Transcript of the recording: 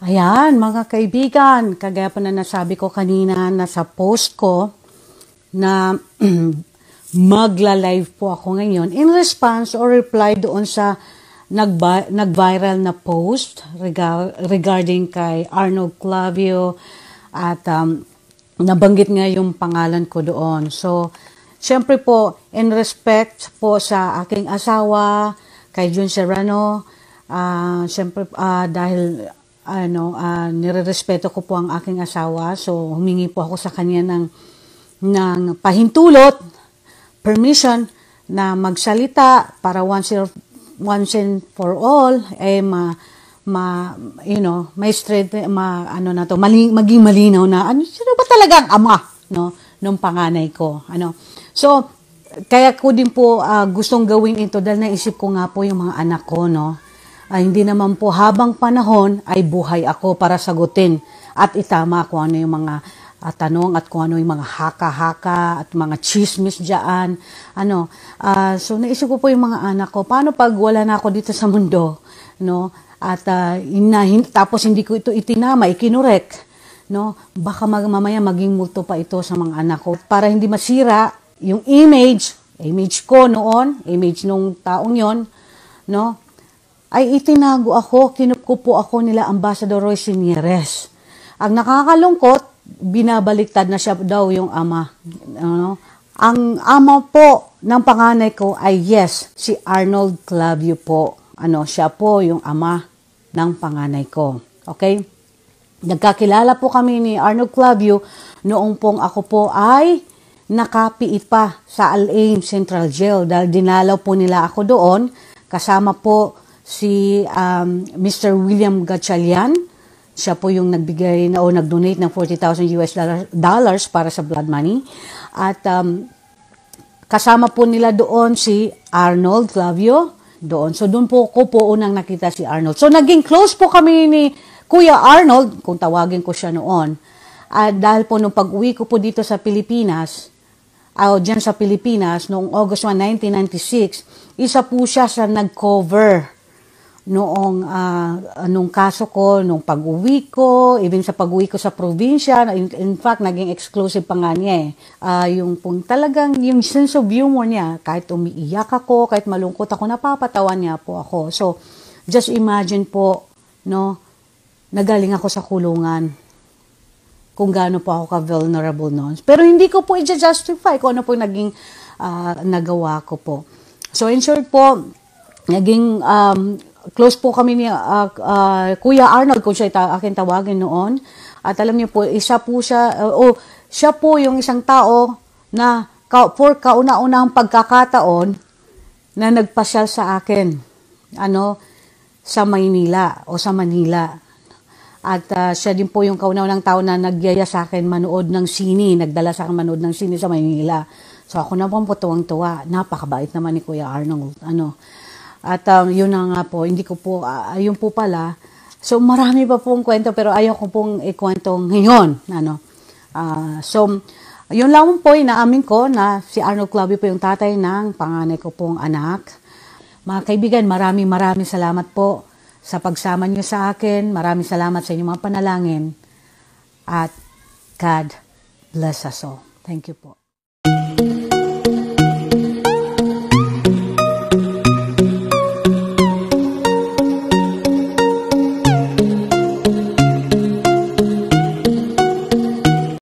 Ayan, mga kaibigan, kagaya po na nasabi ko kanina na sa post ko na magla-live po ako ngayon in response or reply doon sa nag-viral na post regarding kay Arnold Clavio at um, nabanggit nga yung pangalan ko doon. So, syempre po, in respect po sa aking asawa, kay Jun Serrano, uh, syempre uh, dahil ano, uh, nirerespeto ko po ang aking asawa. So, humingi po ako sa kanya ng, ng pahintulot, permission na magsalita para once, or, once and for all, eh, ma, ma, you know, may straight, ma, ano na to, mali, maging malinaw na, ano, sino ba talaga ang ama, no, nung panganay ko, ano. So, kaya ko din po uh, gustong gawin ito dahil naisip ko nga po yung mga anak ko, no, ay hindi naman po habang panahon ay buhay ako para sagutin at itama ko ano yung mga uh, tanong at kung ano yung mga haka-haka at mga chismis dyan. Ano, uh, so naisip ko po yung mga anak ko, paano pag wala na ako dito sa mundo? No? At uh, ah, ina, tapos hindi ko ito itinama, ikinurek. No? Baka mag, mamaya maging multo pa ito sa mga anak ko. Para hindi masira yung image, image ko noon, image nung taong yon, no? ay itinago ako, kinukupo ako nila Ambassador Roy Sinieres. Ang nakakalungkot, binabaliktad na siya daw yung ama. Ano? Ang ama po ng panganay ko ay yes, si Arnold Clavio po. Ano, siya po yung ama ng panganay ko. Okay? Nagkakilala po kami ni Arnold Clavio noong pong ako po ay nakapiit pa sa Al-Aim Central Jail dahil dinalaw po nila ako doon kasama po si um, Mr. William Gachalian. Siya po yung nagbigay na o nag-donate ng 40,000 US dollars para sa blood money. At um, kasama po nila doon si Arnold Clavio doon. So doon po ko po unang nakita si Arnold. So naging close po kami ni Kuya Arnold, kung tawagin ko siya noon. At uh, dahil po nung pag-uwi ko po dito sa Pilipinas, uh, dyan sa Pilipinas, noong August 1, 1996, isa po siya sa nag-cover noong uh, nung kaso ko, nung pag-uwi ko, even sa pag-uwi ko sa probinsya, in, in fact, naging exclusive pa nga niya eh. Uh, yung pong talagang, yung sense of humor niya, kahit umiiyak ako, kahit malungkot ako, napapatawa niya po ako. So, just imagine po, no, nagaling ako sa kulungan kung gaano po ako ka-vulnerable noon. Pero hindi ko po i-justify kung ano po naging uh, nagawa ko po. So, in short po, naging um, close po kami ni uh, uh, Kuya Arnold kung siya ita- akin tawagin noon. At alam niyo po, eh, isa po siya, uh, oh, siya po yung isang tao na ka- for kauna-unahang pagkakataon na nagpasyal sa akin. Ano, sa Maynila o sa Manila. At uh, siya din po yung kauna-unang tao na nagyaya sa akin manood ng sini, nagdala sa akin manood ng sini sa Maynila. So ako na po tuwang-tuwa. Napakabait naman ni Kuya Arnold. Ano, at um, yun na nga po, hindi ko po, uh, yun po pala. So marami pa pong kwento pero ayaw ko pong ikwento ngayon. Ano? Uh, so yun lang po inaamin ko na si Arnold Clavio po yung tatay ng panganay ko pong anak. Mga kaibigan, maraming maraming salamat po sa pagsama niyo sa akin. Maraming salamat sa inyong mga panalangin. At God bless us all. Thank you po.